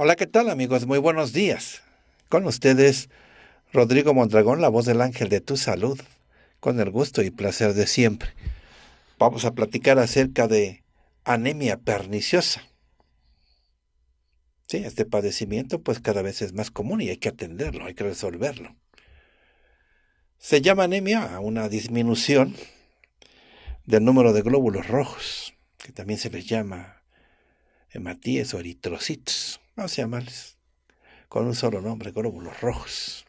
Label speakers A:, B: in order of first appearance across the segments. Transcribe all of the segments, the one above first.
A: Hola, ¿qué tal amigos? Muy buenos días. Con ustedes, Rodrigo Mondragón, la voz del ángel de tu salud, con el gusto y placer de siempre. Vamos a platicar acerca de anemia perniciosa. Sí, este padecimiento pues cada vez es más común y hay que atenderlo, hay que resolverlo. Se llama anemia a una disminución del número de glóbulos rojos, que también se les llama hematíes o eritrocitos no se males, con un solo nombre, glóbulos rojos.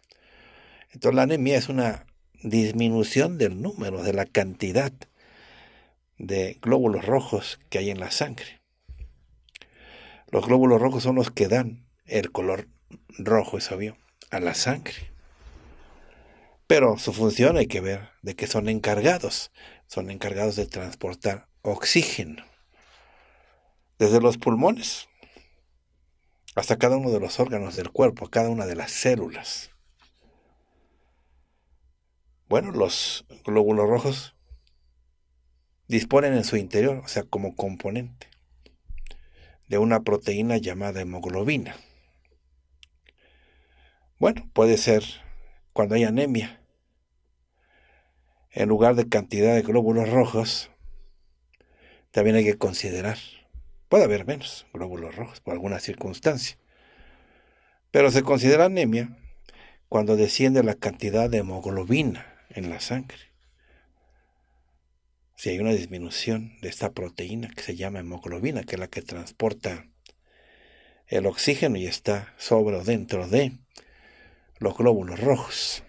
A: Entonces la anemia es una disminución del número, de la cantidad de glóbulos rojos que hay en la sangre. Los glóbulos rojos son los que dan el color rojo, es obvio, a la sangre. Pero su función hay que ver de que son encargados. Son encargados de transportar oxígeno desde los pulmones hasta cada uno de los órganos del cuerpo, a cada una de las células. Bueno, los glóbulos rojos disponen en su interior, o sea, como componente, de una proteína llamada hemoglobina. Bueno, puede ser cuando hay anemia. En lugar de cantidad de glóbulos rojos, también hay que considerar Puede haber menos glóbulos rojos por alguna circunstancia. Pero se considera anemia cuando desciende la cantidad de hemoglobina en la sangre. Si hay una disminución de esta proteína que se llama hemoglobina, que es la que transporta el oxígeno y está sobre o dentro de los glóbulos rojos.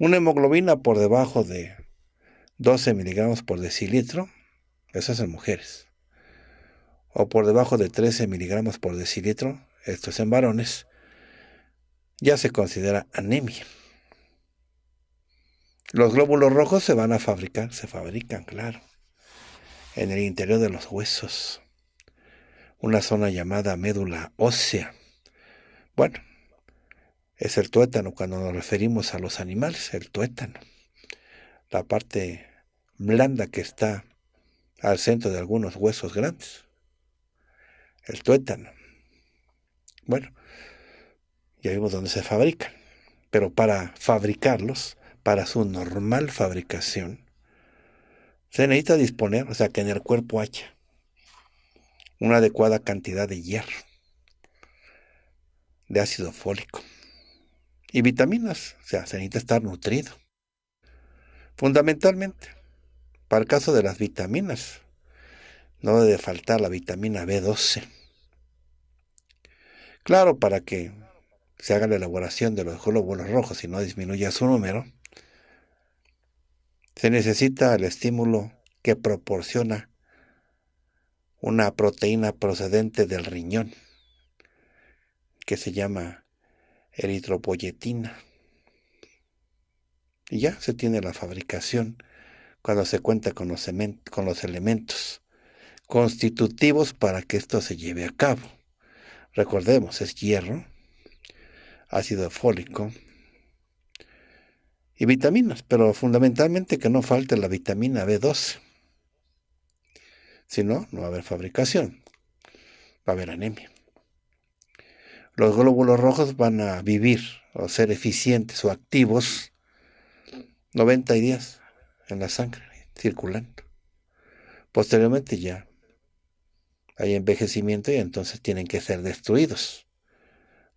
A: Una hemoglobina por debajo de 12 miligramos por decilitro, eso es en mujeres o por debajo de 13 miligramos por decilitro, esto es en varones, ya se considera anemia. Los glóbulos rojos se van a fabricar, se fabrican, claro, en el interior de los huesos, una zona llamada médula ósea. Bueno, es el tuétano cuando nos referimos a los animales, el tuétano, la parte blanda que está al centro de algunos huesos grandes el tuétano. Bueno, ya vimos dónde se fabrican, pero para fabricarlos, para su normal fabricación, se necesita disponer, o sea, que en el cuerpo haya una adecuada cantidad de hierro, de ácido fólico y vitaminas, o sea, se necesita estar nutrido. Fundamentalmente, para el caso de las vitaminas, no debe faltar la vitamina B12 Claro, para que se haga la elaboración de los glóbulos rojos y no disminuya su número, se necesita el estímulo que proporciona una proteína procedente del riñón, que se llama eritropoyetina. Y ya se tiene la fabricación cuando se cuenta con los, con los elementos constitutivos para que esto se lleve a cabo. Recordemos, es hierro, ácido fólico y vitaminas, pero fundamentalmente que no falte la vitamina B12. Si no, no va a haber fabricación, va a haber anemia. Los glóbulos rojos van a vivir o ser eficientes o activos 90 días en la sangre circulando. Posteriormente ya hay envejecimiento y entonces tienen que ser destruidos.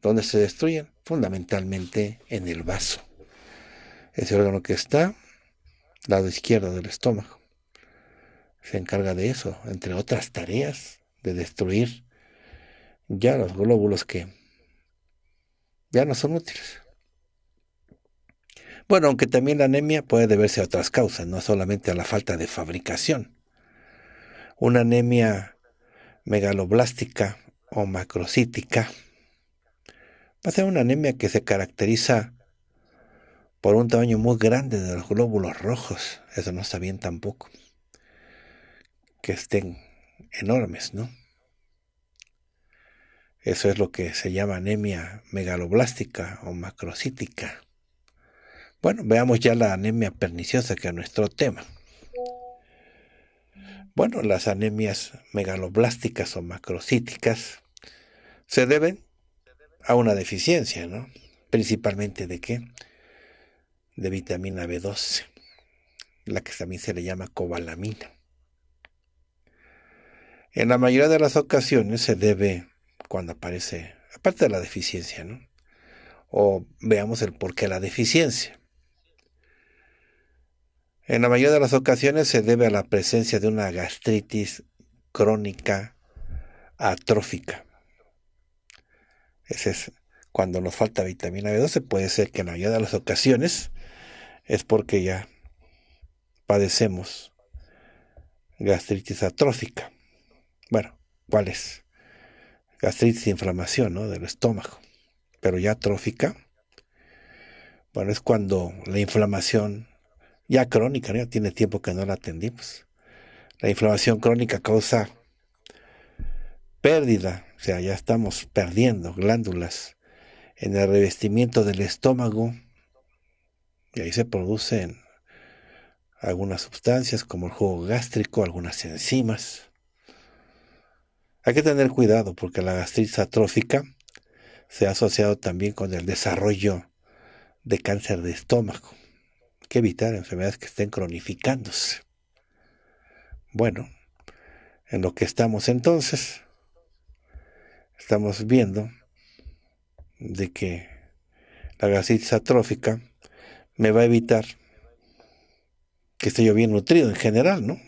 A: ¿Dónde se destruyen? Fundamentalmente en el vaso. Ese órgano que está lado izquierdo del estómago. Se encarga de eso, entre otras tareas, de destruir ya los glóbulos que ya no son útiles. Bueno, aunque también la anemia puede deberse a otras causas, no solamente a la falta de fabricación. Una anemia megaloblástica o macrocítica, va a ser una anemia que se caracteriza por un tamaño muy grande de los glóbulos rojos. Eso no está bien tampoco. Que estén enormes, ¿no? Eso es lo que se llama anemia megaloblástica o macrocítica. Bueno, veamos ya la anemia perniciosa, que es nuestro tema. Bueno, las anemias megaloblásticas o macrocíticas se deben a una deficiencia, ¿no? Principalmente de qué? De vitamina B12, la que también se le llama cobalamina. En la mayoría de las ocasiones se debe cuando aparece, aparte de la deficiencia, ¿no? O veamos el por qué la deficiencia. En la mayoría de las ocasiones se debe a la presencia de una gastritis crónica atrófica. Ese es cuando nos falta vitamina B12, puede ser que en la mayoría de las ocasiones es porque ya padecemos gastritis atrófica. Bueno, ¿cuál es? Gastritis inflamación ¿no? del estómago, pero ya atrófica. Bueno, es cuando la inflamación ya crónica, ya tiene tiempo que no la atendimos. Pues. La inflamación crónica causa pérdida, o sea, ya estamos perdiendo glándulas en el revestimiento del estómago y ahí se producen algunas sustancias como el jugo gástrico, algunas enzimas. Hay que tener cuidado porque la gastritis atrófica se ha asociado también con el desarrollo de cáncer de estómago que evitar enfermedades que estén cronificándose. Bueno, en lo que estamos entonces, estamos viendo de que la gastritis atrófica me va a evitar que esté yo bien nutrido en general, ¿no?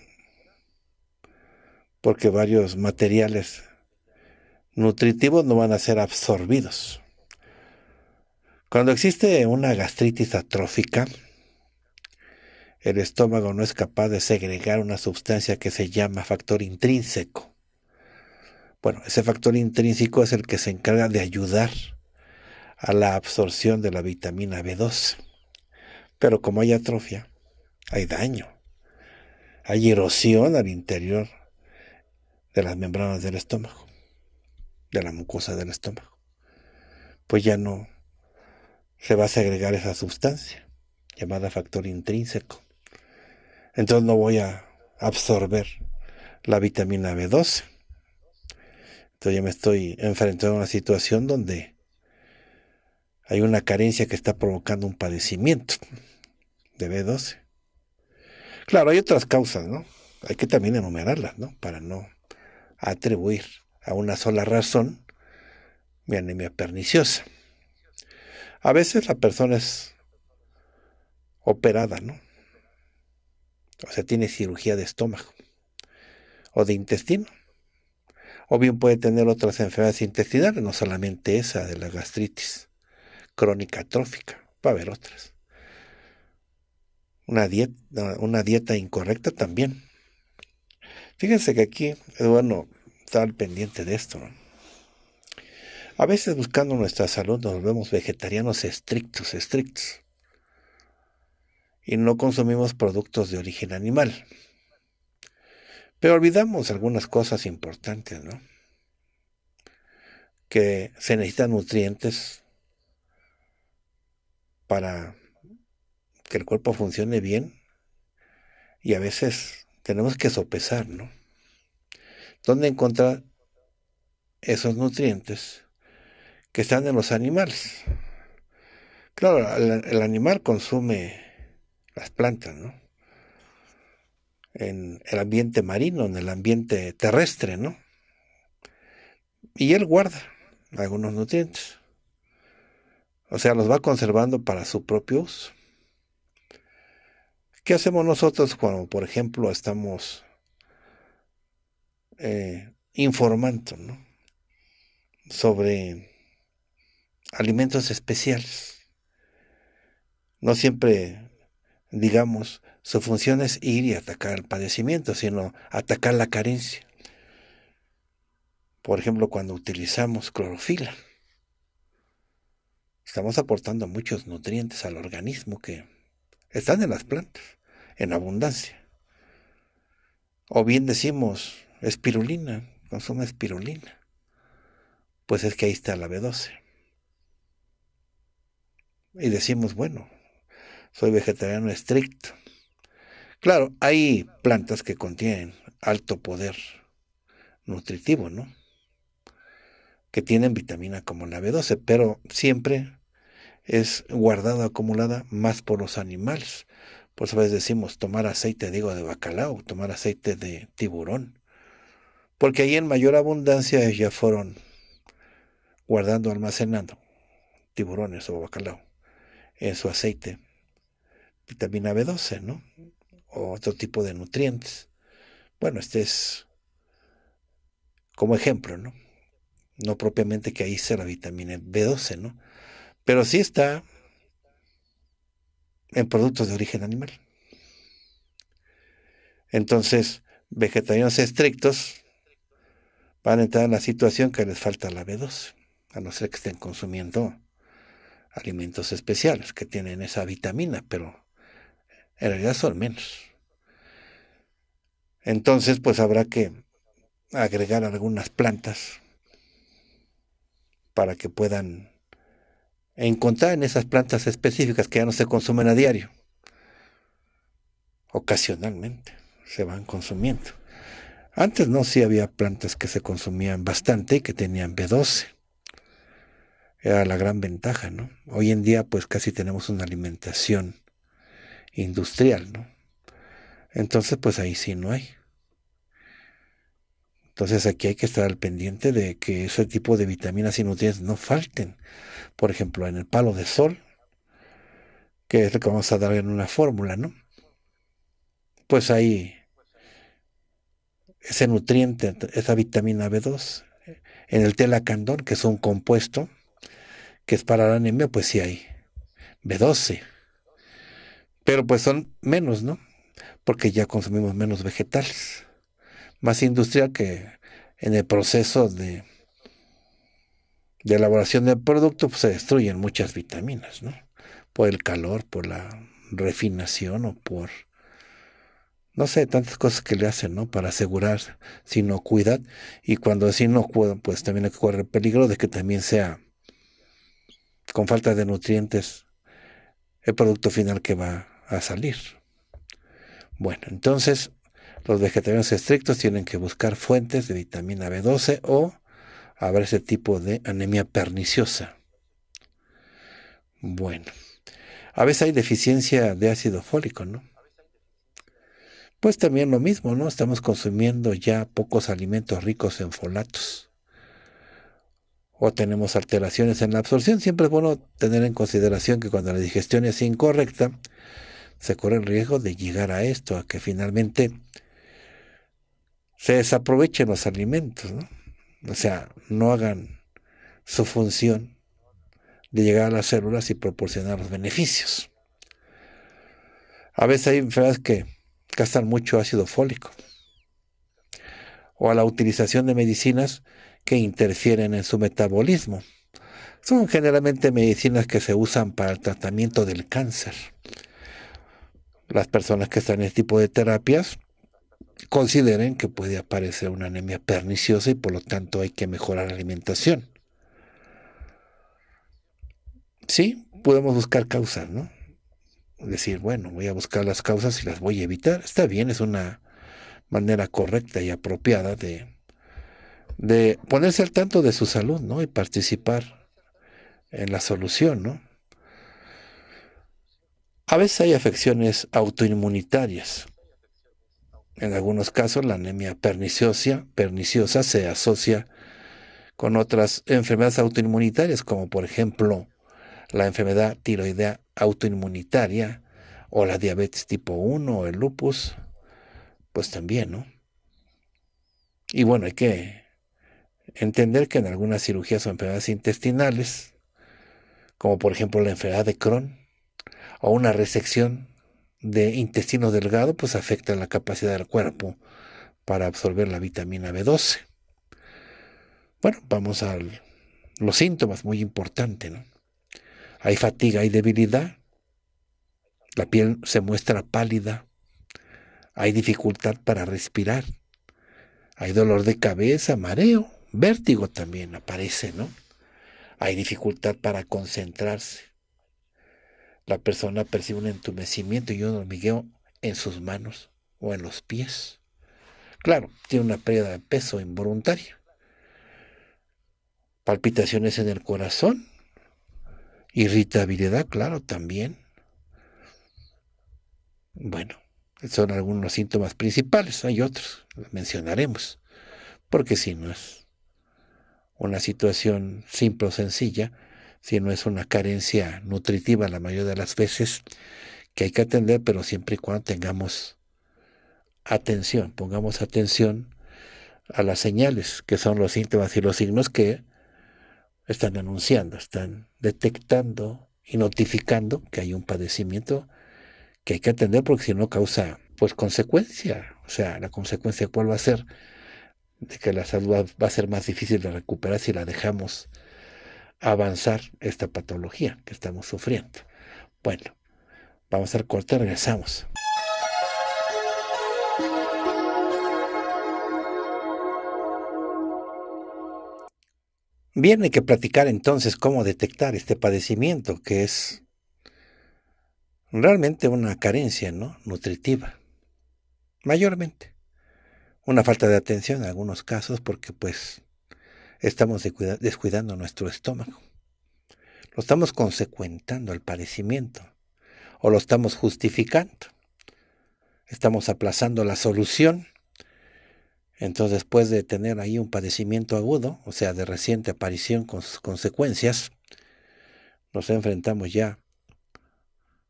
A: Porque varios materiales nutritivos no van a ser absorbidos. Cuando existe una gastritis atrófica, el estómago no es capaz de segregar una sustancia que se llama factor intrínseco. Bueno, ese factor intrínseco es el que se encarga de ayudar a la absorción de la vitamina B12. Pero como hay atrofia, hay daño, hay erosión al interior de las membranas del estómago, de la mucosa del estómago. Pues ya no se va a segregar esa sustancia llamada factor intrínseco entonces no voy a absorber la vitamina B12. Entonces yo me estoy enfrentando a una situación donde hay una carencia que está provocando un padecimiento de B12. Claro, hay otras causas, ¿no? Hay que también enumerarlas, ¿no? Para no atribuir a una sola razón mi anemia perniciosa. A veces la persona es operada, ¿no? o sea, tiene cirugía de estómago o de intestino. O bien puede tener otras enfermedades intestinales, no solamente esa de la gastritis crónica trófica. va a haber otras. Una dieta, incorrecta también. Fíjense que aquí es está al pendiente de esto. A veces buscando nuestra salud nos vemos vegetarianos estrictos, estrictos y no consumimos productos de origen animal. Pero olvidamos algunas cosas importantes, ¿no? Que se necesitan nutrientes para que el cuerpo funcione bien y a veces tenemos que sopesar, ¿no? ¿Dónde encontrar esos nutrientes que están en los animales? Claro, el, el animal consume las plantas, ¿no? En el ambiente marino, en el ambiente terrestre, ¿no? Y él guarda algunos nutrientes. O sea, los va conservando para su propio uso. ¿Qué hacemos nosotros cuando, por ejemplo, estamos eh, informando ¿no? sobre alimentos especiales? No siempre digamos, su función es ir y atacar el padecimiento, sino atacar la carencia. Por ejemplo, cuando utilizamos clorofila, estamos aportando muchos nutrientes al organismo que están en las plantas, en abundancia. O bien decimos espirulina, consume espirulina. Pues es que ahí está la B12. Y decimos, bueno, soy vegetariano estricto. Claro, hay plantas que contienen alto poder nutritivo, ¿no? Que tienen vitamina como la B12, pero siempre es guardada, acumulada más por los animales. Por eso a veces decimos tomar aceite, digo, de bacalao, tomar aceite de tiburón. Porque ahí en mayor abundancia ya fueron guardando, almacenando tiburones o bacalao en su aceite vitamina B12, ¿no? O otro tipo de nutrientes. Bueno, este es como ejemplo, ¿no? No propiamente que ahí sea la vitamina B12, ¿no? Pero sí está en productos de origen animal. Entonces, vegetarianos estrictos van a entrar en la situación que les falta la B12, a no ser que estén consumiendo alimentos especiales que tienen esa vitamina, pero en realidad son menos. Entonces, pues habrá que agregar algunas plantas para que puedan encontrar en esas plantas específicas que ya no se consumen a diario. Ocasionalmente se van consumiendo. Antes no, si había plantas que se consumían bastante y que tenían B12. Era la gran ventaja, ¿no? Hoy en día pues casi tenemos una alimentación industrial, ¿no? Entonces, pues ahí sí no hay. Entonces aquí hay que estar al pendiente de que ese tipo de vitaminas y nutrientes no falten. Por ejemplo, en el palo de sol, que es lo que vamos a dar en una fórmula, ¿no? Pues ahí ese nutriente, esa vitamina B2, en el telacandón, que es un compuesto que es para la anemia, pues sí hay B12. Pero pues son menos, ¿no? Porque ya consumimos menos vegetales. Más industria que en el proceso de, elaboración del producto pues, se destruyen muchas vitaminas, ¿no? Por el calor, por la refinación o por, no sé, tantas cosas que le hacen, ¿no? Para asegurar sinocuidad. Y cuando es sinocuidad pues también hay que correr el peligro de que también sea con falta de nutrientes el producto final que va a salir. Bueno, entonces los vegetarianos estrictos tienen que buscar fuentes de vitamina B12 o haber ese tipo de anemia perniciosa. Bueno, a veces hay deficiencia de ácido fólico, ¿no? Pues también lo mismo, ¿no? Estamos consumiendo ya pocos alimentos ricos en folatos. O tenemos alteraciones en la absorción. Siempre es bueno tener en consideración que cuando la digestión es incorrecta, se corre el riesgo de llegar a esto, a que finalmente se desaprovechen los alimentos, ¿no? O sea, no hagan su función de llegar a las células y proporcionar los beneficios. A veces hay enfermedades que gastan mucho ácido fólico o a la utilización de medicinas que interfieren en su metabolismo. Son generalmente medicinas que se usan para el tratamiento del cáncer las personas que están en este tipo de terapias consideren que puede aparecer una anemia perniciosa y por lo tanto hay que mejorar la alimentación. Sí, podemos buscar causas, ¿no? Decir, bueno, voy a buscar las causas y las voy a evitar. Está bien, es una manera correcta y apropiada de, de ponerse al tanto de su salud, ¿no? Y participar en la solución, ¿no? A veces hay afecciones autoinmunitarias. En algunos casos, la anemia perniciosa, se asocia con otras enfermedades autoinmunitarias, como por ejemplo la enfermedad tiroidea autoinmunitaria o la diabetes tipo 1 o el lupus, pues también, ¿no? Y bueno, hay que entender que en algunas cirugías o enfermedades intestinales, como por ejemplo la enfermedad de Crohn, o una resección de intestino delgado, pues afecta la capacidad del cuerpo para absorber la vitamina B12. Bueno, vamos a los síntomas, muy importante, ¿no? Hay fatiga, hay debilidad, la piel se muestra pálida, hay dificultad para respirar, hay dolor de cabeza, mareo, vértigo también aparece, ¿no? Hay dificultad para concentrarse, la persona percibe un entumecimiento y un hormigueo en sus manos o en los pies. Claro, tiene una pérdida de peso involuntaria. Palpitaciones en el corazón. Irritabilidad, claro, también. Bueno, son algunos síntomas principales. Hay otros, los mencionaremos. Porque si no es una situación simple o sencilla, si no es una carencia nutritiva la mayoría de las veces que hay que atender, pero siempre y cuando tengamos atención, pongamos atención a las señales que son los síntomas y los signos que están anunciando, están detectando y notificando que hay un padecimiento que hay que atender porque si no causa pues, consecuencia, o sea, la consecuencia cuál va a ser de que la salud va a ser más difícil de recuperar si la dejamos avanzar esta patología que estamos sufriendo. Bueno, vamos al corte, regresamos. Viene que platicar entonces cómo detectar este padecimiento, que es realmente una carencia ¿no? nutritiva, mayormente. Una falta de atención en algunos casos, porque pues estamos descuidando nuestro estómago. Lo estamos consecuentando al padecimiento o lo estamos justificando. Estamos aplazando la solución. Entonces, después de tener ahí un padecimiento agudo, o sea, de reciente aparición con sus consecuencias, nos enfrentamos ya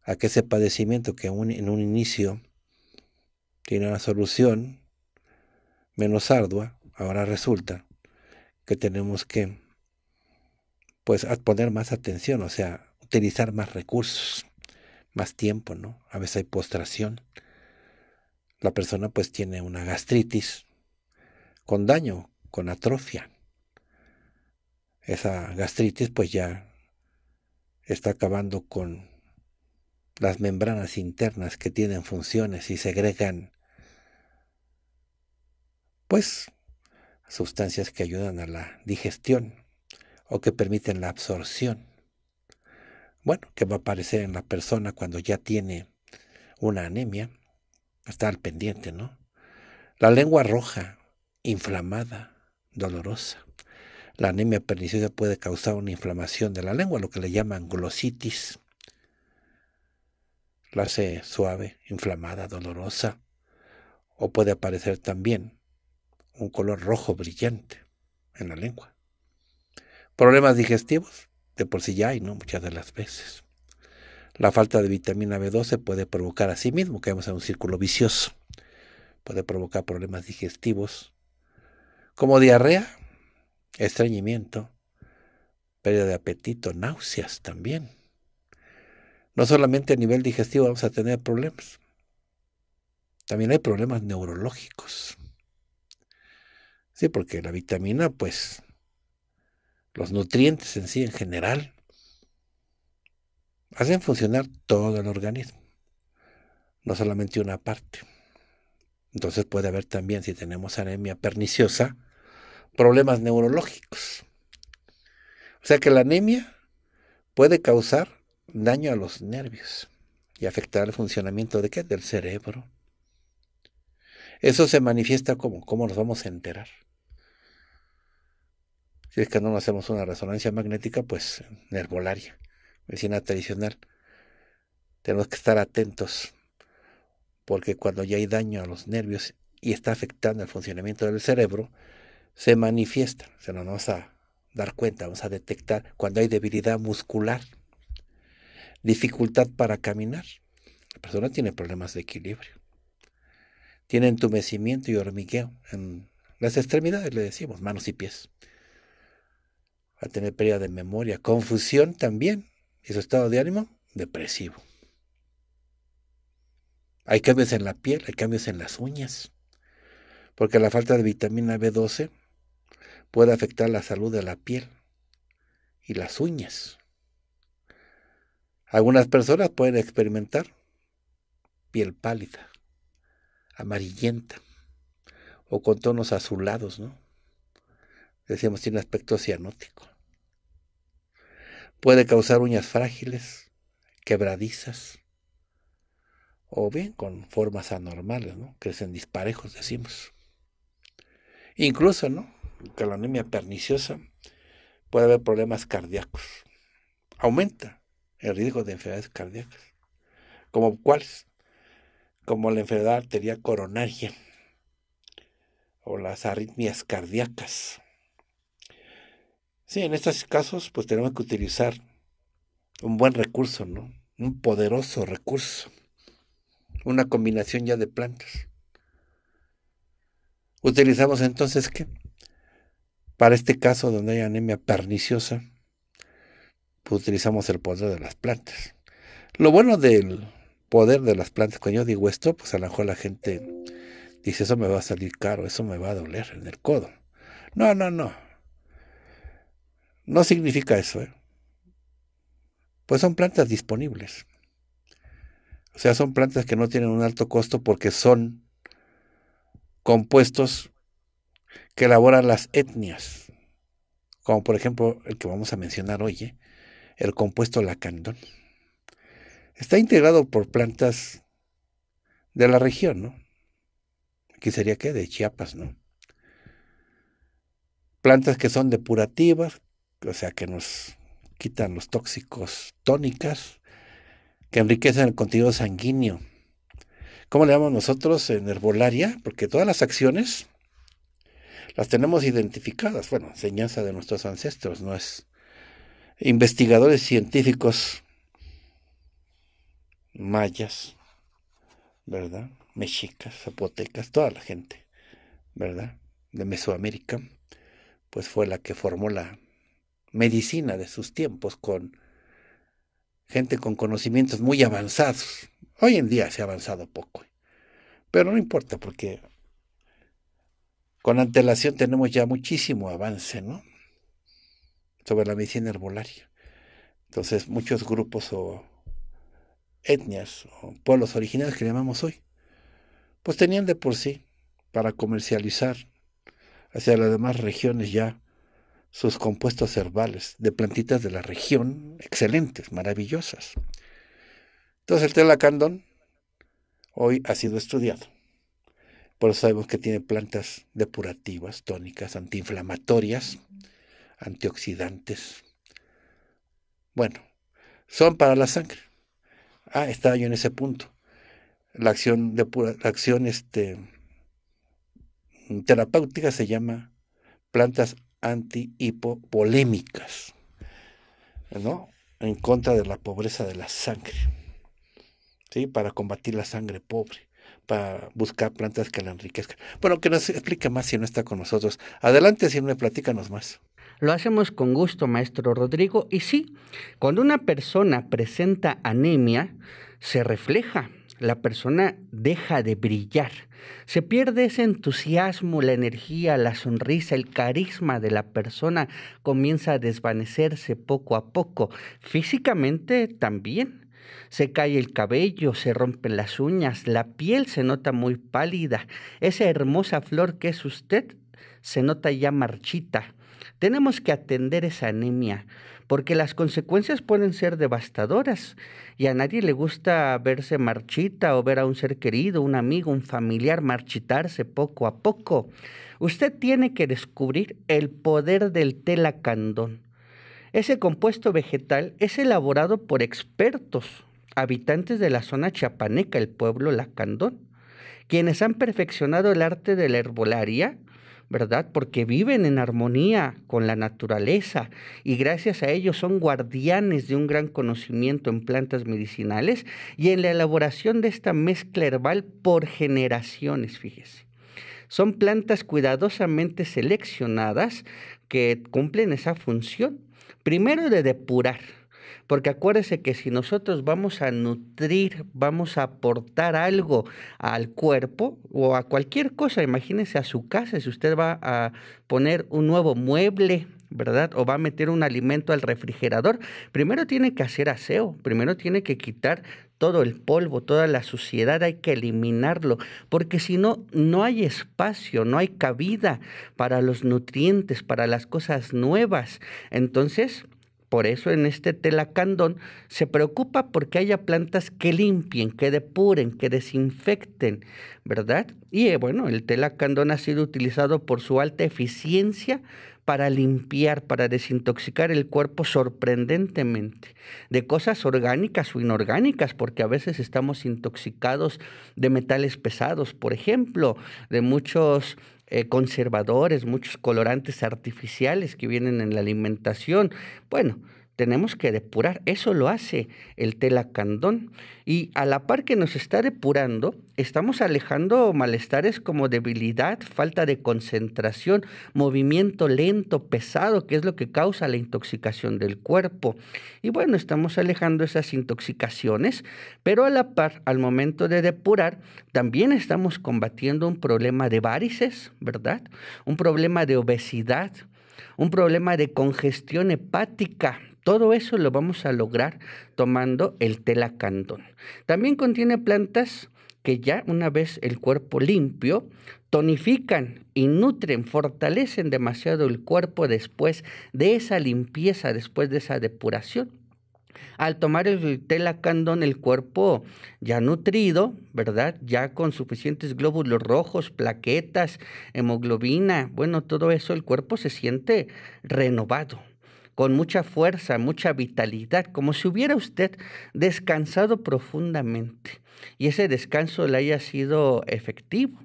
A: a que ese padecimiento que en un inicio tiene una solución menos ardua, ahora resulta que tenemos que pues poner más atención, o sea, utilizar más recursos, más tiempo, ¿no? A veces hay postración. La persona pues tiene una gastritis con daño, con atrofia. Esa gastritis pues ya está acabando con las membranas internas que tienen funciones y segregan pues sustancias que ayudan a la digestión o que permiten la absorción. Bueno, que va a aparecer en la persona cuando ya tiene una anemia, está al pendiente, ¿no? La lengua roja, inflamada, dolorosa. La anemia perniciosa puede causar una inflamación de la lengua, lo que le llaman glositis. La hace suave, inflamada, dolorosa. O puede aparecer también un color rojo brillante en la lengua. Problemas digestivos, de por sí ya hay, ¿no? Muchas de las veces. La falta de vitamina B12 puede provocar a sí mismo, que vamos a un círculo vicioso. Puede provocar problemas digestivos, como diarrea, estreñimiento, pérdida de apetito, náuseas también. No solamente a nivel digestivo vamos a tener problemas, también hay problemas neurológicos. Sí, porque la vitamina, pues, los nutrientes en sí en general, hacen funcionar todo el organismo, no solamente una parte. Entonces puede haber también, si tenemos anemia perniciosa, problemas neurológicos. O sea que la anemia puede causar daño a los nervios y afectar el funcionamiento de qué? Del cerebro. Eso se manifiesta como, ¿cómo nos vamos a enterar? Si es que no hacemos una resonancia magnética, pues nervolaria, medicina tradicional. Tenemos que estar atentos, porque cuando ya hay daño a los nervios y está afectando el funcionamiento del cerebro, se manifiesta. se nos vamos a dar cuenta, vamos a detectar cuando hay debilidad muscular, dificultad para caminar. La persona tiene problemas de equilibrio. Tiene entumecimiento y hormigueo en las extremidades, le decimos, manos y pies a tener pérdida de memoria, confusión también y su estado de ánimo depresivo. Hay cambios en la piel, hay cambios en las uñas, porque la falta de vitamina B12 puede afectar la salud de la piel y las uñas. Algunas personas pueden experimentar piel pálida, amarillenta o con tonos azulados, ¿no? Decíamos, tiene aspecto cianótico. Puede causar uñas frágiles, quebradizas, o bien con formas anormales, ¿no? Crecen disparejos, decimos. Incluso, ¿no? Que la anemia perniciosa puede haber problemas cardíacos. Aumenta el riesgo de enfermedades cardíacas. ¿Como cuáles? Como la enfermedad arterial coronaria o las arritmias cardíacas Sí, en estos casos pues tenemos que utilizar un buen recurso, ¿no? Un poderoso recurso. Una combinación ya de plantas. Utilizamos entonces qué? Para este caso donde hay anemia perniciosa, pues utilizamos el poder de las plantas. Lo bueno del poder de las plantas, cuando yo digo esto, pues a lo mejor la gente dice, eso me va a salir caro, eso me va a doler en el codo. No, no, no. No significa eso, ¿eh? pues son plantas disponibles. O sea, son plantas que no tienen un alto costo porque son compuestos que elaboran las etnias, como por ejemplo el que vamos a mencionar hoy, ¿eh? el compuesto lacandón. Está integrado por plantas de la región, ¿no? Aquí sería qué? de Chiapas, ¿no? Plantas que son depurativas, o sea, que nos quitan los tóxicos, tónicas, que enriquecen el contenido sanguíneo. ¿Cómo le llamamos nosotros en herbolaria? Porque todas las acciones las tenemos identificadas. Bueno, enseñanza de nuestros ancestros, no es investigadores científicos mayas, ¿verdad? Mexicas, zapotecas, toda la gente, ¿verdad? De Mesoamérica, pues fue la que formó la medicina de sus tiempos con gente con conocimientos muy avanzados. Hoy en día se ha avanzado poco, ¿eh? pero no importa porque con antelación tenemos ya muchísimo avance, Sobre la medicina herbolaria. Entonces, muchos grupos o etnias o pueblos originarios que llamamos hoy, pues tenían de por sí para comercializar hacia las demás regiones ya sus compuestos herbales de plantitas de la región, excelentes, maravillosas. Entonces el telacandón hoy ha sido estudiado. Por eso sabemos que tiene plantas depurativas, tónicas, antiinflamatorias, antioxidantes. Bueno, son para la sangre. Ah, estaba yo en ese punto. La acción, la acción este, terapéutica se llama plantas antihipopolémicas, ¿no? En contra de la pobreza de la sangre, ¿sí? Para combatir la sangre pobre, para buscar plantas que la enriquezcan. Bueno, que nos explique más si no está con nosotros.
B: Adelante, si no, platícanos más. Lo hacemos con gusto, maestro Rodrigo. Y sí, cuando una persona presenta anemia, se refleja la persona deja de brillar. Se pierde ese entusiasmo, la energía, la sonrisa, el carisma de la persona comienza a desvanecerse poco a poco. Físicamente también. Se cae el cabello, se rompen las uñas, la piel se nota muy pálida. Esa hermosa flor que es usted se nota ya marchita. Tenemos que atender esa anemia, porque las consecuencias pueden ser devastadoras y a nadie le gusta verse marchita o ver a un ser querido, un amigo, un familiar marchitarse poco a poco. Usted tiene que descubrir el poder del lacandón. Ese compuesto vegetal es elaborado por expertos, habitantes de la zona chiapaneca, el pueblo lacandón, quienes han perfeccionado el arte de la herbolaria ¿verdad? Porque viven en armonía con la naturaleza y gracias a ello son guardianes de un gran conocimiento en plantas medicinales y en la elaboración de esta mezcla herbal por generaciones, fíjese. Son plantas cuidadosamente seleccionadas que cumplen esa función, primero de depurar, porque acuérdese que si nosotros vamos a nutrir, vamos a aportar algo al cuerpo o a cualquier cosa, imagínese a su casa, si usted va a poner un nuevo mueble, ¿verdad? O va a meter un alimento al refrigerador, primero tiene que hacer aseo, primero tiene que quitar todo el polvo, toda la suciedad, hay que eliminarlo, porque si no, no hay espacio, no hay cabida para los nutrientes, para las cosas nuevas. Entonces, por eso en este telacandón se preocupa porque haya plantas que limpien, que depuren, que desinfecten, ¿verdad? Y eh, bueno, el telacandón ha sido utilizado por su alta eficiencia para limpiar, para desintoxicar el cuerpo sorprendentemente de cosas orgánicas o inorgánicas, porque a veces estamos intoxicados de metales pesados, por ejemplo, de muchos eh, conservadores, muchos colorantes artificiales que vienen en la alimentación. Bueno, tenemos que depurar. Eso lo hace el telacandón. Y a la par que nos está depurando, estamos alejando malestares como debilidad, falta de concentración, movimiento lento, pesado, que es lo que causa la intoxicación del cuerpo. Y bueno, estamos alejando esas intoxicaciones, pero a la par, al momento de depurar, también estamos combatiendo un problema de varices, ¿verdad? Un problema de obesidad, un problema de congestión hepática, todo eso lo vamos a lograr tomando el telacandón. También contiene plantas que ya una vez el cuerpo limpio, tonifican y nutren, fortalecen demasiado el cuerpo después de esa limpieza, después de esa depuración. Al tomar el telacandón, el cuerpo ya nutrido, ¿verdad? Ya con suficientes glóbulos rojos, plaquetas, hemoglobina, bueno, todo eso, el cuerpo se siente renovado, con mucha fuerza, mucha vitalidad, como si hubiera usted descansado profundamente y ese descanso le haya sido efectivo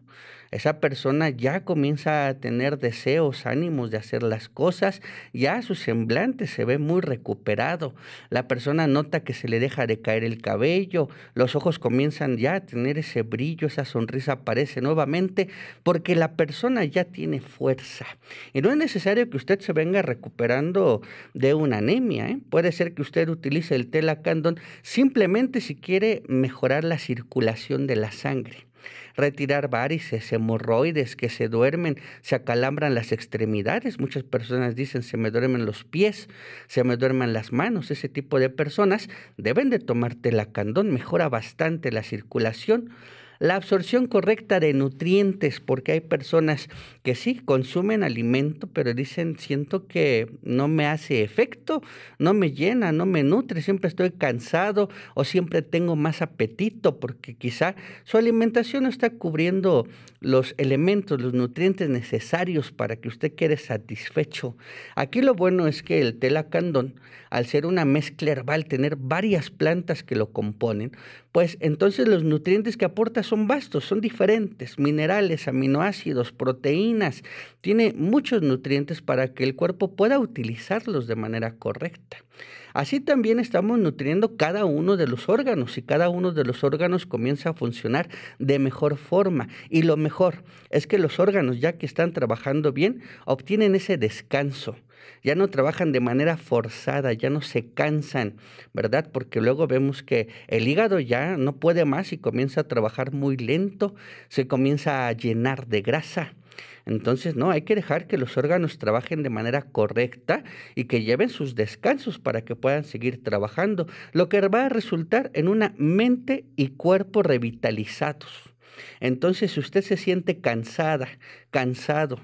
B: esa persona ya comienza a tener deseos, ánimos de hacer las cosas, ya su semblante se ve muy recuperado, la persona nota que se le deja de caer el cabello, los ojos comienzan ya a tener ese brillo, esa sonrisa aparece nuevamente, porque la persona ya tiene fuerza. Y no es necesario que usted se venga recuperando de una anemia, ¿eh? puede ser que usted utilice el telacandón simplemente si quiere mejorar la circulación de la sangre retirar varices, hemorroides que se duermen, se acalambran las extremidades. Muchas personas dicen se me duermen los pies, se me duermen las manos. Ese tipo de personas deben de tomarte la candón, mejora bastante la circulación. La absorción correcta de nutrientes, porque hay personas que sí consumen alimento, pero dicen, siento que no me hace efecto, no me llena, no me nutre, siempre estoy cansado o siempre tengo más apetito, porque quizá su alimentación no está cubriendo los elementos, los nutrientes necesarios para que usted quede satisfecho. Aquí lo bueno es que el telacandón, al ser una mezcla herbal, tener varias plantas que lo componen, pues entonces los nutrientes que aporta son vastos, son diferentes, minerales, aminoácidos, proteínas, tiene muchos nutrientes para que el cuerpo pueda utilizarlos de manera correcta. Así también estamos nutriendo cada uno de los órganos y cada uno de los órganos comienza a funcionar de mejor forma. Y lo mejor es que los órganos, ya que están trabajando bien, obtienen ese descanso ya no trabajan de manera forzada, ya no se cansan, ¿verdad? Porque luego vemos que el hígado ya no puede más y comienza a trabajar muy lento, se comienza a llenar de grasa. Entonces, no, hay que dejar que los órganos trabajen de manera correcta y que lleven sus descansos para que puedan seguir trabajando, lo que va a resultar en una mente y cuerpo revitalizados. Entonces, si usted se siente cansada, cansado,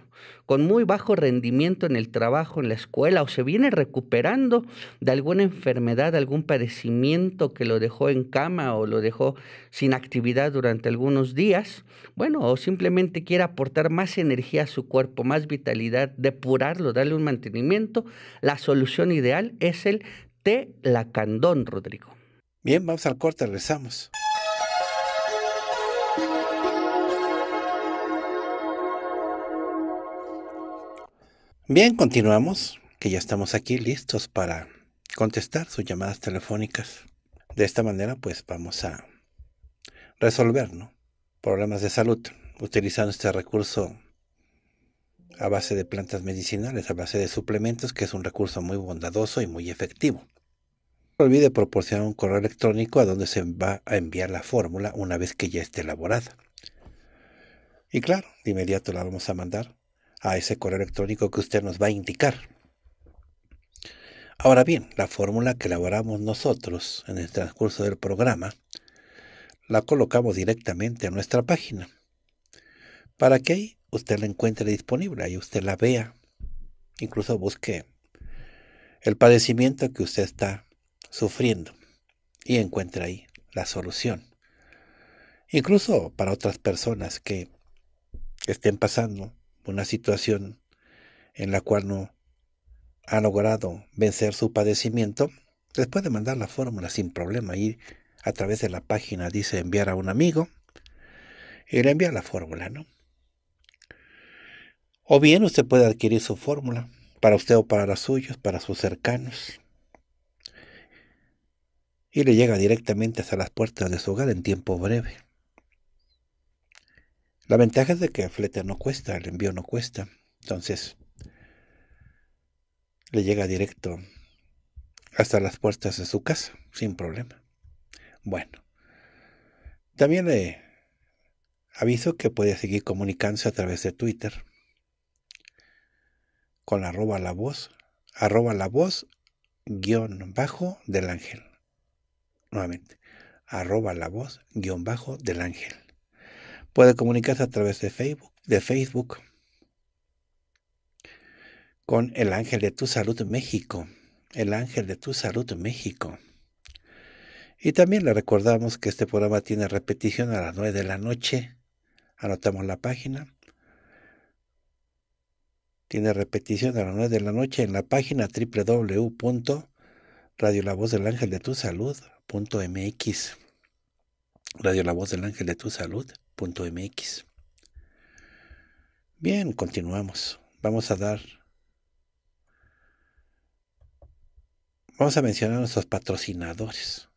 B: con muy bajo rendimiento en el trabajo, en la escuela, o se viene recuperando de alguna enfermedad, algún padecimiento que lo dejó en cama o lo dejó sin actividad durante algunos días, bueno, o simplemente quiere aportar más energía a su cuerpo, más vitalidad, depurarlo, darle un mantenimiento, la solución ideal es el té lacandón, Rodrigo. Bien, vamos al corte, rezamos.
A: Bien, continuamos, que ya estamos aquí listos para contestar sus llamadas telefónicas. De esta manera, pues vamos a resolver problemas de salud utilizando este recurso a base de plantas medicinales, a base de suplementos, que es un recurso muy bondadoso y muy efectivo. No olvide proporcionar un correo electrónico a donde se va a enviar la fórmula una vez que ya esté elaborada. Y claro, de inmediato la vamos a mandar a ese correo electrónico que usted nos va a indicar. Ahora bien, la fórmula que elaboramos nosotros en el transcurso del programa la colocamos directamente a nuestra página para que ahí usted la encuentre disponible, y usted la vea, incluso busque el padecimiento que usted está sufriendo y encuentre ahí la solución. Incluso para otras personas que estén pasando una situación en la cual no ha logrado vencer su padecimiento, les puede mandar la fórmula sin problema y a través de la página dice enviar a un amigo y le envía la fórmula, ¿no? O bien usted puede adquirir su fórmula para usted o para los suyos, para sus cercanos. Y le llega directamente hasta las puertas de su hogar en tiempo breve. La ventaja es de que el flete no cuesta, el envío no cuesta. Entonces, le llega directo hasta las puertas de su casa, sin problema. Bueno, también le aviso que puede seguir comunicándose a través de Twitter con la arroba la voz, arroba la voz guión bajo del ángel. Nuevamente, arroba la voz guión bajo del ángel puede comunicarse a través de Facebook, de Facebook con el Ángel de tu Salud México. El Ángel de tu Salud México. Y también le recordamos que este programa tiene repetición a las 9 de la noche. Anotamos la página. Tiene repetición a las 9 de la noche en la página www.radiolavozdelangeldetusalud.mx. Radio La Voz del Ángel de Tu Salud. .mx. Bien, continuamos. Vamos a dar. Vamos a mencionar a nuestros patrocinadores.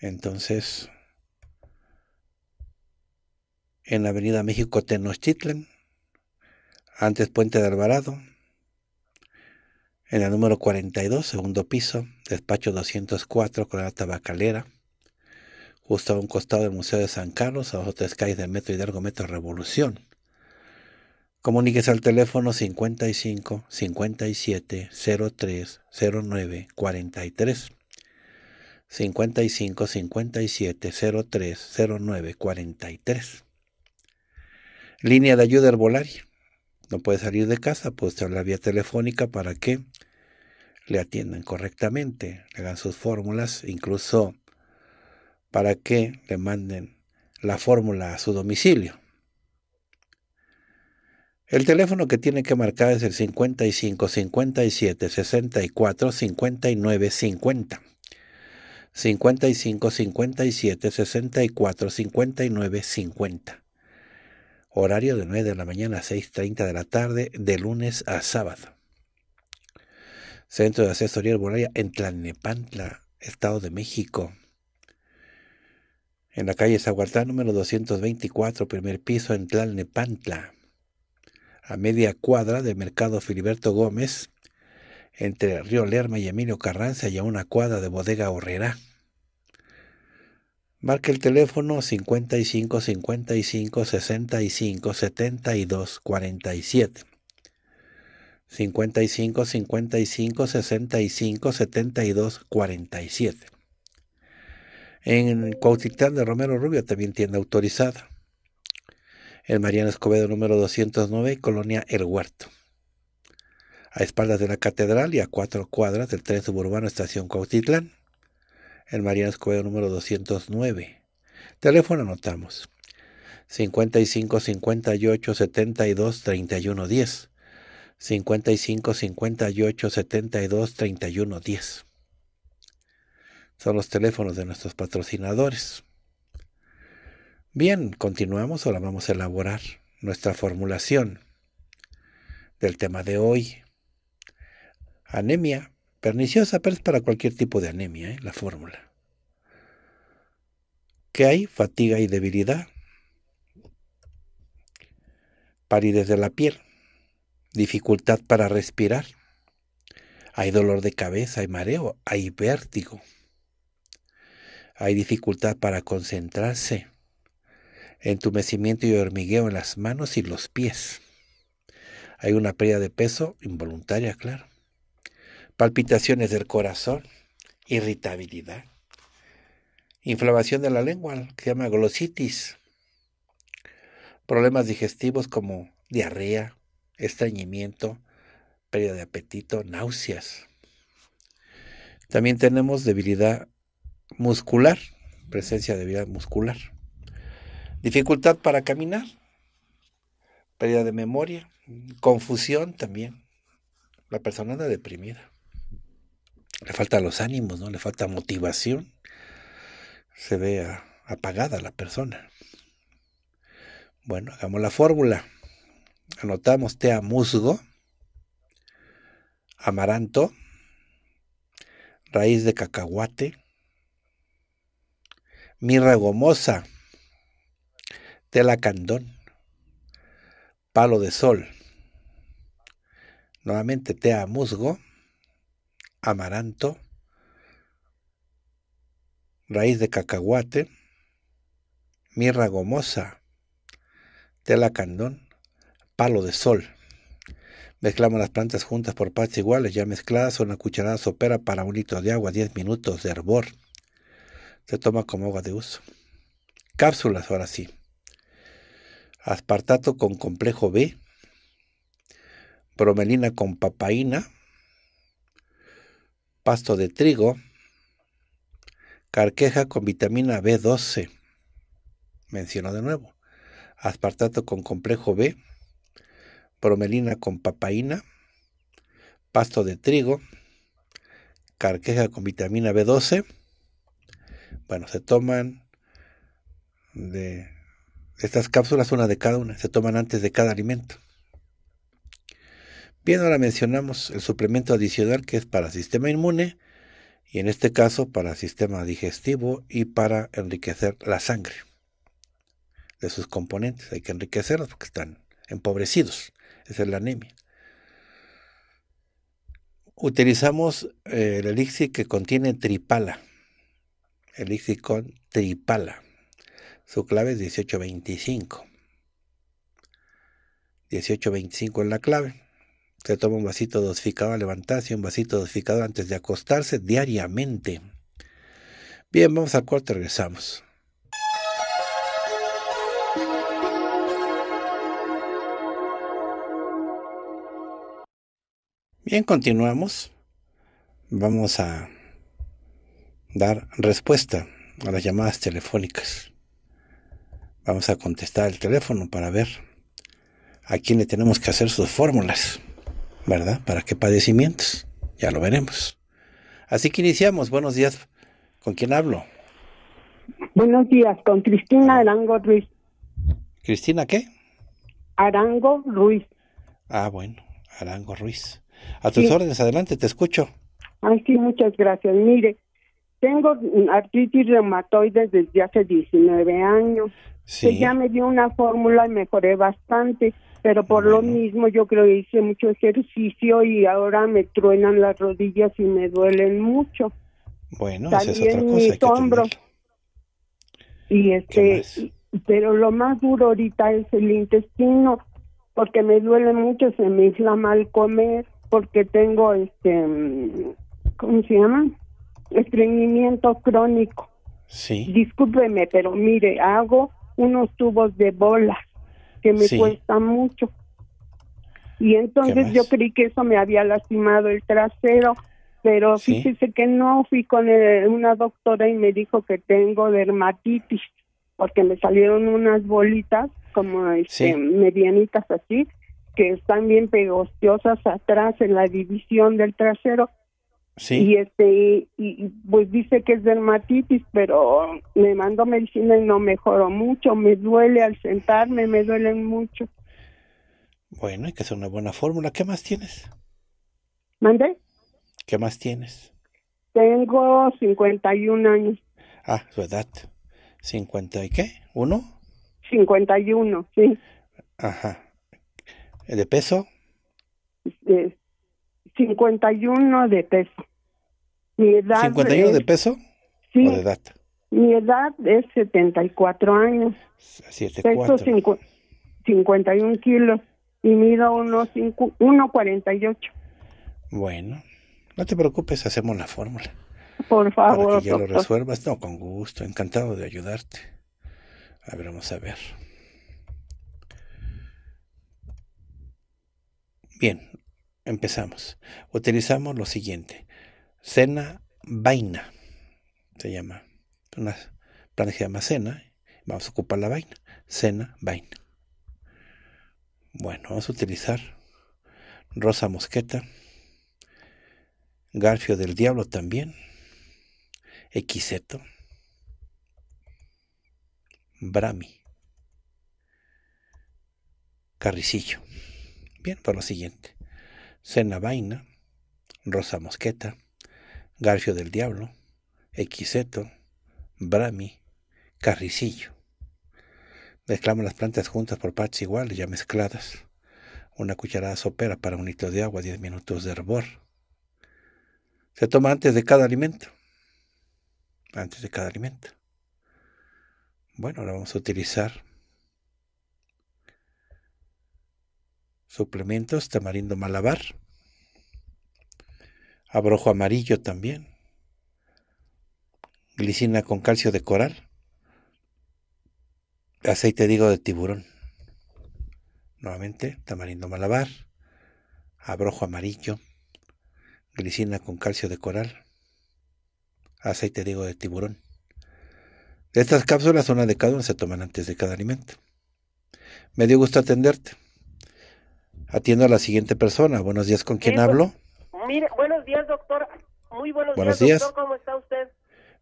A: Entonces, en la Avenida México Tenochtitlan, antes Puente de Alvarado, en el número 42, segundo piso, despacho 204, con la tabacalera justo a un costado del Museo de San Carlos, a dos o tres calles del metro Hidalgo Metro Revolución. Comuníquese al teléfono 55 57 03 09 43. 55 57 03 09 43. Línea de ayuda herbolaria. No puede salir de casa, puede usar la vía telefónica para que le atiendan correctamente, le hagan sus fórmulas, incluso para que le manden la fórmula a su domicilio. El teléfono que tiene que marcar es el 55 57 64 59 50. 55 57 64 59 50. Horario de 9 de la mañana a 6.30 de la tarde, de lunes a sábado. Centro de Asesoría Herbolaria en Tlanepantla, Estado de México en la calle Zaguartá número 224, primer piso, en Tlalnepantla, a media cuadra del mercado Filiberto Gómez, entre Río Lerma y Emilio Carranza y a una cuadra de Bodega Horrera. Marque el teléfono 55 55 65 72 47. 55 55 65 72 47. En Cuautitlán de Romero Rubio también tienda autorizada. El Mariano Escobedo número 209, Colonia El Huerto. A espaldas de la catedral y a cuatro cuadras del tren suburbano Estación Cautitlán. El Mariano Escobedo número 209. Teléfono anotamos. 55 58 72 31 10. 55 58 72 31 10 son los teléfonos de nuestros patrocinadores. Bien, continuamos, ahora vamos a elaborar nuestra formulación del tema de hoy. Anemia, perniciosa, pero es para cualquier tipo de anemia, ¿eh? la fórmula. ¿Qué hay? Fatiga y debilidad. Paridez de la piel. Dificultad para respirar. Hay dolor de cabeza, hay mareo, hay vértigo. Hay dificultad para concentrarse, entumecimiento y hormigueo en las manos y los pies. Hay una pérdida de peso involuntaria, claro. Palpitaciones del corazón, irritabilidad. Inflamación de la lengua, que se llama glositis. Problemas digestivos como diarrea, estreñimiento, pérdida de apetito, náuseas. También tenemos debilidad muscular, presencia de vida muscular. Dificultad para caminar, pérdida de memoria, confusión también. La persona anda deprimida. Le faltan los ánimos, ¿no? Le falta motivación. Se ve apagada la persona. Bueno, hagamos la fórmula. Anotamos tea musgo, amaranto, raíz de cacahuate, mirra gomosa, tela candón, palo de sol, nuevamente tea musgo, amaranto, raíz de cacahuate, mirra gomosa, tela candón, palo de sol. Mezclamos las plantas juntas por partes iguales, ya mezcladas, una cucharada sopera para un litro de agua, 10 minutos de hervor se toma como agua de uso. Cápsulas, ahora sí. Aspartato con complejo B, bromelina con papaína, pasto de trigo, carqueja con vitamina B12, menciono de nuevo, aspartato con complejo B, bromelina con papaína, pasto de trigo, carqueja con vitamina B12, bueno, se toman de estas cápsulas, una de cada una, se toman antes de cada alimento. Bien, ahora mencionamos el suplemento adicional que es para el sistema inmune y en este caso para el sistema digestivo y para enriquecer la sangre de sus componentes. Hay que enriquecerlos porque están empobrecidos. Esa es la anemia. Utilizamos eh, el elixir que contiene tripala el Tripala. Su clave es 1825. 1825 es la clave. Se toma un vasito dosificado a levantarse, un vasito dosificado antes de acostarse diariamente. Bien, vamos al corte, regresamos. Bien, continuamos. Vamos a dar respuesta a las llamadas telefónicas. Vamos a contestar el teléfono para ver a quién le tenemos que hacer sus fórmulas, ¿verdad? ¿Para qué padecimientos? Ya lo veremos. Así que iniciamos. Buenos días. ¿Con quién hablo?
C: Buenos días, con Cristina ah. Arango Ruiz.
A: ¿Cristina qué?
C: Arango Ruiz.
A: Ah, bueno, Arango Ruiz. A tus órdenes, adelante, te escucho.
C: Ay, sí, muchas gracias. Mire, tengo mm, artritis reumatoide desde hace 19 años. Sí. Pues ya me dio una fórmula y mejoré bastante, pero por lo mismo yo creo que hice mucho ejercicio y ahora me truenan las rodillas y me duelen mucho.
A: Bueno, También esa es otra cosa, mis hombros.
C: Y este, pero lo más duro ahorita es el intestino, porque me duele mucho, se me inflama al comer, porque tengo este, mm, ¿cómo se llama? estreñimiento crónico. Sí. Discúlpeme, pero mire, hago unos tubos de bolas que me cuesta mucho. Y entonces yo creí que eso me había lastimado el trasero, pero sí. fíjese que no, fui con eh, una doctora y me dijo que tengo dermatitis, porque me salieron unas bolitas como este, medianitas así, que están bien pegostiosas atrás en la división del trasero y este, y, pues dice que es dermatitis, pero me mandó medicina y no mejoró mucho. Me duele al sentarme, me duele mucho.
A: Bueno, hay que hacer una buena fórmula. ¿Qué más tienes? ¿Mandé? ¿Qué más tienes?
C: Tengo 51 años.
A: Ah, su edad. ¿50 y qué? ¿Uno?
C: 51, sí.
A: Ajá. ¿De peso?
C: Este, 51 de peso. Mi edad ¿51 de peso? Sí. ¿O de edad? Mi edad es 74 años.
A: 74. Peso
C: 51 kilos y mido 1,48.
A: Bueno, no te preocupes, hacemos la fórmula.
C: Por favor. Para que ya lo
A: resuelvas. No, con gusto, encantado de ayudarte. A ver, vamos a ver. Bien, empezamos. Utilizamos lo siguiente. Cena vaina. Se llama. Una planta que se llama cena. Vamos a ocupar la vaina. Cena vaina. Bueno, vamos a utilizar rosa mosqueta. Garfio del diablo también. Equiseto. Brami. Carricillo. Bien, para lo siguiente. Cena Vaina, Rosa Mosqueta, Garfio del Diablo, Equiseto, Brami, Carricillo. Mezclamos las plantas juntas por partes iguales, ya mezcladas. Una cucharada sopera para un litro de agua, 10 minutos de hervor. Se toma antes de cada alimento. Antes de cada alimento. Bueno, ahora vamos a utilizar Suplementos, tamarindo malabar. Abrojo amarillo también. Glicina con calcio de coral. Aceite digo de tiburón. Nuevamente, tamarindo malabar. Abrojo amarillo. Glicina con calcio de coral. Aceite de de tiburón. Estas cápsulas, son de cada una, se toman antes de cada alimento. Me dio gusto atenderte. Atiendo a la siguiente persona. Buenos días, ¿con quién hablo?
D: Mire, buenos días, doctor. Muy buenos, buenos días, doctor. ¿Cómo está usted?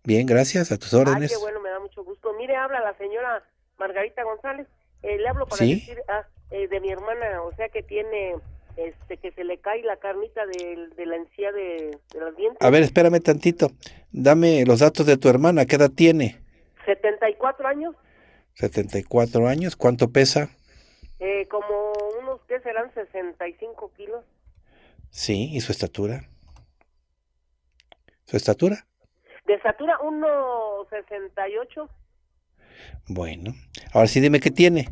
A: Bien, gracias, a tus órdenes. Ay, qué
D: bueno, me da mucho gusto. Mire, habla la señora Margarita González. Eh, le hablo para decir ah, eh, de mi hermana, o sea que tiene, este, que se le cae la carnita de, la encía de, de, los dientes. A ver,
A: espérame tantito. Dame los datos de tu hermana, ¿qué edad tiene?
D: 74 años.
A: 74 años, ¿cuánto pesa?
D: Eh, como serán 65 kilos?
A: Sí, ¿y su estatura? ¿Su estatura?
D: De estatura 1,68.
A: Bueno, ahora sí dime qué tiene.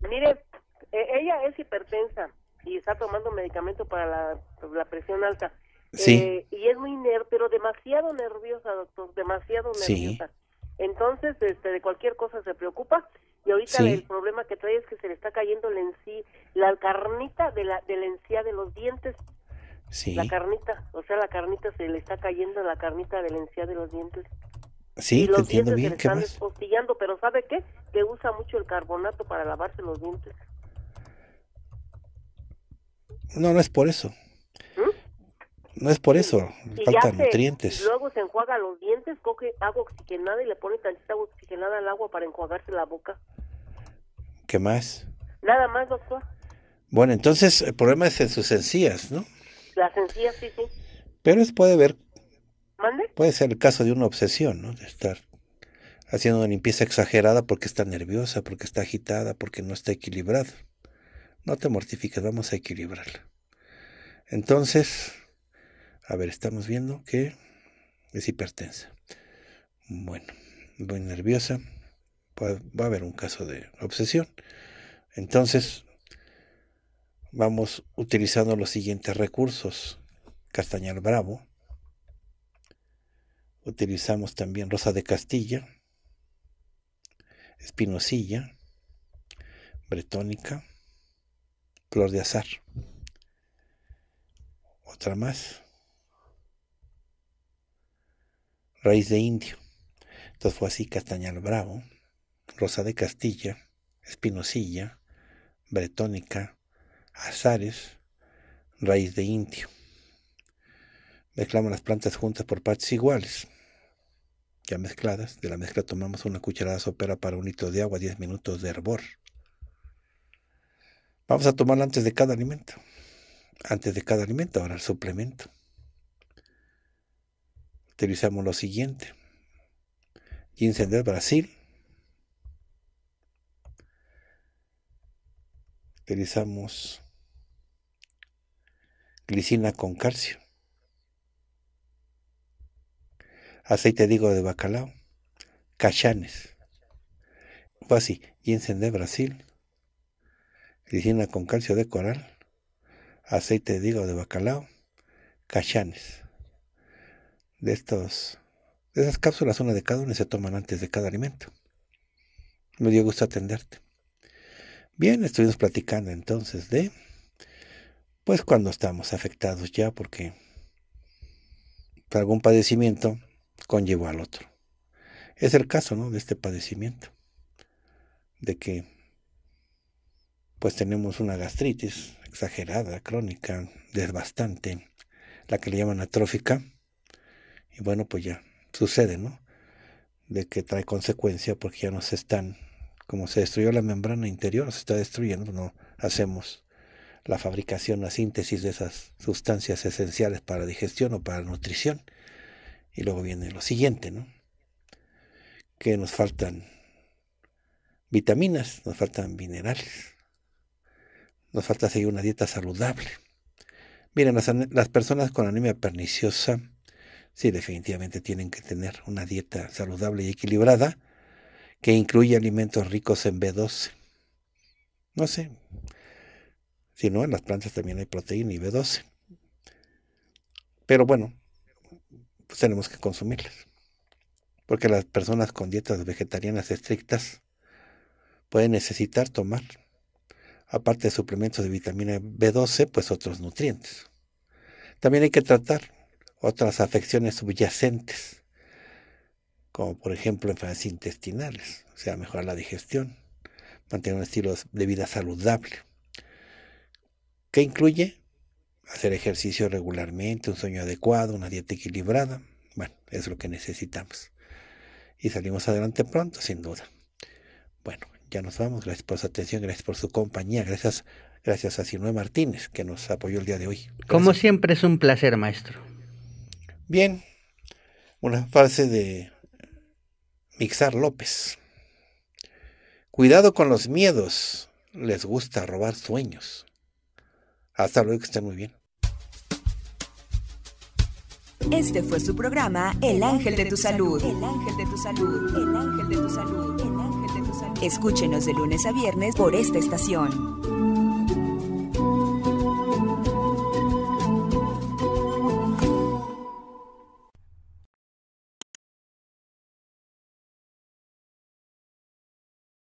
D: Mire, e, ella es hipertensa y está tomando medicamento para la, presión alta. Sí. Eh, y es muy, nerviosa, pero demasiado nerviosa, doctor, demasiado nerviosa. Sí. Entonces, este, de cualquier cosa se preocupa y ahorita el problema que trae es que se le está cayendo la, la carnita de la, de encía de los dientes. Sí. La carnita, o sea, la carnita se le está cayendo la carnita de la encía de los dientes.
C: Sí, y los dientes Se le están
D: postillando, pero ¿sabe qué? Que usa mucho el carbonato para lavarse los dientes.
A: No, no es por eso. No es por eso, y faltan nutrientes. Luego
D: se enjuaga los dientes, coge agua oxigenada y le pone tantita agua oxigenada al agua para enjuagarse la boca. ¿Qué más? Nada más, doctor.
A: Bueno, entonces el problema es en sus encías, ¿no?
D: Las encías, sí, sí.
A: Pero es, puede ver. ¿Mande? Puede ser el caso de una obsesión, ¿no? De estar haciendo una limpieza exagerada porque está nerviosa, porque está agitada, porque no está equilibrada. No te mortifiques, vamos a equilibrarla. Entonces, a ver, estamos viendo que es hipertensa. Bueno, muy nerviosa. Va a haber un caso de obsesión. Entonces, vamos utilizando los siguientes recursos. Castañal Bravo. Utilizamos también Rosa de Castilla. Espinosilla. Bretónica. Flor de azar. Otra más. raíz de indio. Entonces fue así Castañal Bravo, Rosa de Castilla, Espinosilla, Bretónica, Azares, raíz de indio. Mezclamos las plantas juntas por partes iguales, ya mezcladas. De la mezcla tomamos una cucharada sopera para un litro de agua, 10 minutos de hervor. Vamos a tomarla antes de cada alimento. Antes de cada alimento, ahora el suplemento utilizamos lo siguiente. Y encender Brasil. Utilizamos glicina con calcio. Aceite de de bacalao. Cachanes. Fue así. Y encender Brasil. Glicina con calcio de coral. Aceite de higo de bacalao. Cachanes de estos, esas cápsulas, una de cada una, se toman antes de cada alimento. Me dio gusto atenderte. Bien, estuvimos platicando entonces de, pues cuando estamos afectados ya, porque algún padecimiento conllevó al otro. Es el caso, ¿no? De este padecimiento, de que, pues tenemos una gastritis exagerada, crónica, desbastante, la que le llaman atrófica y bueno, pues ya sucede, ¿no? De que trae consecuencia porque ya no se están, como se destruyó la membrana interior, se está destruyendo, no hacemos la fabricación, la síntesis de esas sustancias esenciales para digestión o para nutrición. Y luego viene lo siguiente, ¿no? Que nos faltan vitaminas, nos faltan minerales, nos falta seguir una dieta saludable. Miren, las, las personas con anemia perniciosa Sí, definitivamente tienen que tener una dieta saludable y equilibrada que incluye alimentos ricos en B12. No sé. Si no, en las plantas también hay proteína y B12. Pero bueno, pues tenemos que consumirlas. Porque las personas con dietas vegetarianas estrictas pueden necesitar tomar, aparte de suplementos de vitamina B12, pues otros nutrientes. También hay que tratar otras afecciones subyacentes, como por ejemplo enfermedades intestinales, o sea, mejorar la digestión, mantener un estilo de vida saludable. ¿Qué incluye? Hacer ejercicio regularmente, un sueño adecuado, una dieta equilibrada. Bueno, es lo que necesitamos. Y salimos adelante pronto, sin duda. Bueno, ya nos vamos. Gracias por su atención, gracias por su compañía, gracias, gracias a Sinue Martínez que nos apoyó el día de hoy.
B: Como siempre es un placer, maestro. Bien,
A: una frase de Mixar López. Cuidado con los miedos, les gusta robar sueños. Hasta luego, que estén muy bien.
C: Este fue su programa El Ángel de tu Salud. El Ángel de tu Salud. de Salud. Escúchenos de lunes a viernes por esta estación.